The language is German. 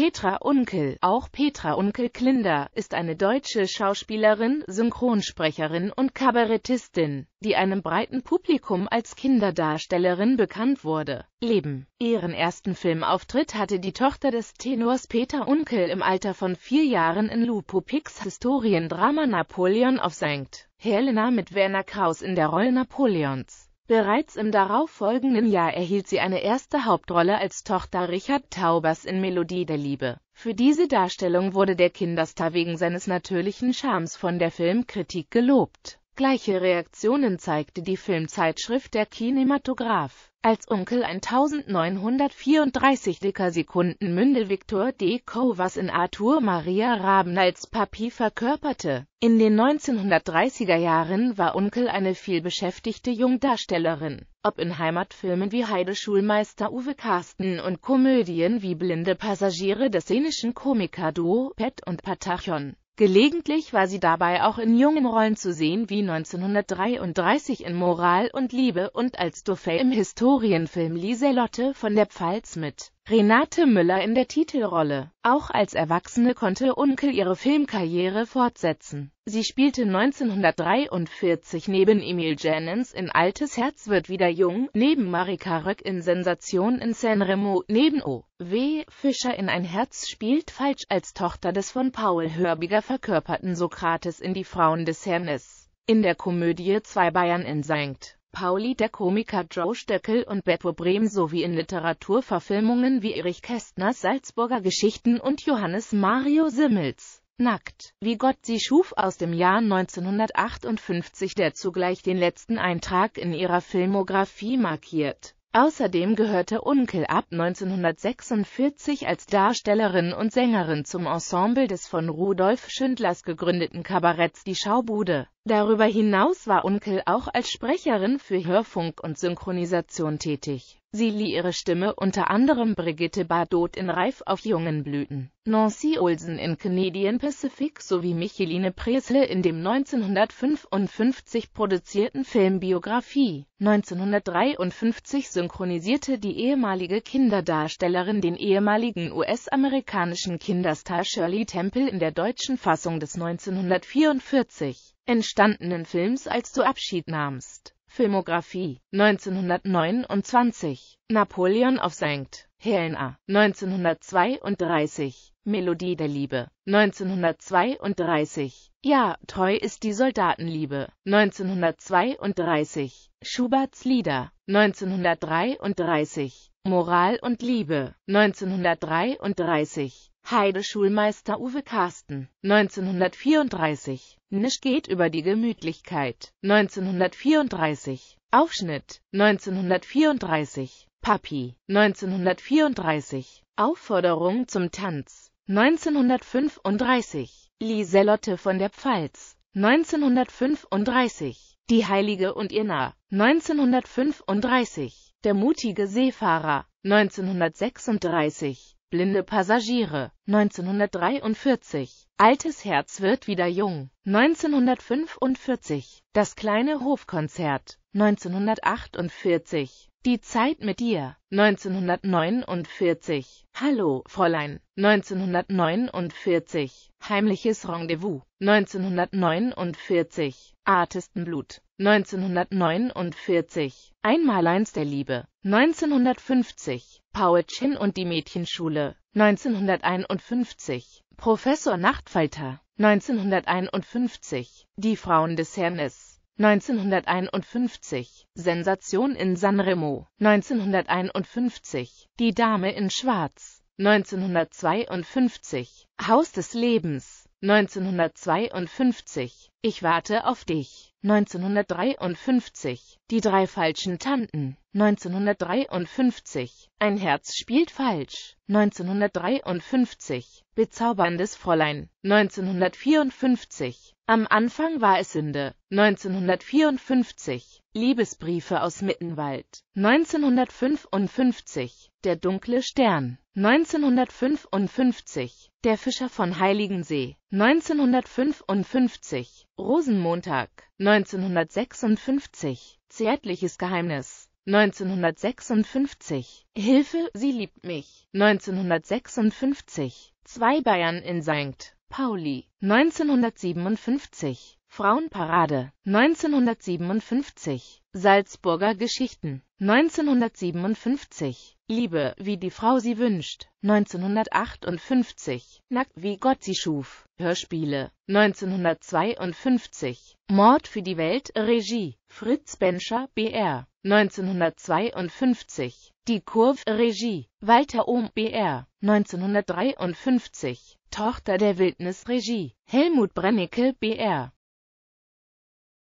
Petra Unkel, auch Petra Unkel Klinder, ist eine deutsche Schauspielerin, Synchronsprecherin und Kabarettistin, die einem breiten Publikum als Kinderdarstellerin bekannt wurde. Leben. Ihren ersten Filmauftritt hatte die Tochter des Tenors Peter Unkel im Alter von vier Jahren in Lupo Picks Historiendrama Napoleon auf St. Helena mit Werner Kraus in der Rolle Napoleons. Bereits im darauffolgenden Jahr erhielt sie eine erste Hauptrolle als Tochter Richard Taubers in Melodie der Liebe. Für diese Darstellung wurde der Kinderstar wegen seines natürlichen Charmes von der Filmkritik gelobt. Gleiche Reaktionen zeigte die Filmzeitschrift Der Kinematograph als Onkel 1934 dicker Sekundenmünde Viktor D. Kovas in Arthur Maria Raben als Papi verkörperte. In den 1930er Jahren war Onkel eine vielbeschäftigte Jungdarstellerin. Ob in Heimatfilmen wie Schulmeister Uwe Karsten und Komödien wie Blinde Passagiere des dänischen Komikerduo Pet und Patachon. Gelegentlich war sie dabei auch in jungen Rollen zu sehen wie 1933 in Moral und Liebe und als Duffy im Historienfilm Lieselotte von der Pfalz mit Renate Müller in der Titelrolle. Auch als Erwachsene konnte Unkel ihre Filmkarriere fortsetzen. Sie spielte 1943 neben Emil Jannens in Altes Herz wird wieder jung, neben Marika Röck in Sensation in Sanremo, neben O. W. Fischer in Ein Herz spielt falsch als Tochter des von Paul Hörbiger verkörperten Sokrates in Die Frauen des Herrn In der Komödie Zwei Bayern in Sankt. Pauli der Komiker Joe Stöckel und Beppo Brehm sowie in Literaturverfilmungen wie Erich Kästners Salzburger Geschichten und Johannes Mario Simmels Nackt, wie Gott sie schuf aus dem Jahr 1958, der zugleich den letzten Eintrag in ihrer Filmografie markiert. Außerdem gehörte Unkel ab 1946 als Darstellerin und Sängerin zum Ensemble des von Rudolf Schindlers gegründeten Kabaretts Die Schaubude. Darüber hinaus war Unkel auch als Sprecherin für Hörfunk und Synchronisation tätig. Sie lieh ihre Stimme unter anderem Brigitte Bardot in Reif auf jungen Blüten, Nancy Olsen in Canadian Pacific sowie Micheline Presle in dem 1955 produzierten Film Biografie. 1953 synchronisierte die ehemalige Kinderdarstellerin den ehemaligen US-amerikanischen Kinderstar Shirley Temple in der deutschen Fassung des 1944 entstandenen Films, als du Abschied nahmst. Filmografie 1929 Napoleon auf Sankt Helena 1932 Melodie der Liebe 1932 Ja, treu ist die Soldatenliebe 1932 Schuberts Lieder 1933 Moral und Liebe 1933 Heide-Schulmeister Uwe Karsten, 1934. Nisch geht über die Gemütlichkeit, 1934. Aufschnitt, 1934. Papi, 1934. Aufforderung zum Tanz, 1935. Liselotte von der Pfalz, 1935. Die Heilige und ihr Narr, 1935. Der mutige Seefahrer, 1936. Blinde Passagiere 1943. Altes Herz wird wieder jung 1945. Das kleine Hofkonzert 1948 die Zeit mit dir. 1949. Hallo, Fräulein. 1949. Heimliches Rendezvous. 1949. Artistenblut. 1949. Einmaleins der Liebe. 1950. Paul Chin und die Mädchenschule. 1951. Professor Nachtfalter. 1951. Die Frauen des Herrnes. 1951 Sensation in Sanremo 1951 Die Dame in Schwarz 1952 Haus des Lebens 1952 ich warte auf dich. 1953. Die drei falschen Tanten. 1953. Ein Herz spielt falsch. 1953. Bezauberndes Fräulein. 1954. Am Anfang war es Sünde. 1954. Liebesbriefe aus Mittenwald. 1955. Der dunkle Stern. 1955. Der Fischer von Heiligensee. 1955. Rosenmontag 1956 Zärtliches Geheimnis 1956 Hilfe, sie liebt mich 1956 Zwei Bayern in St. Pauli 1957 Frauenparade 1957 Salzburger Geschichten 1957 Liebe, wie die Frau sie wünscht 1958 Nackt, wie Gott sie schuf Hörspiele 1952 Mord für die Welt Regie Fritz Benscher BR 1952 Die Kurve Regie Walter Ohm BR 1953 Tochter der Wildnis Regie Helmut Brennecke BR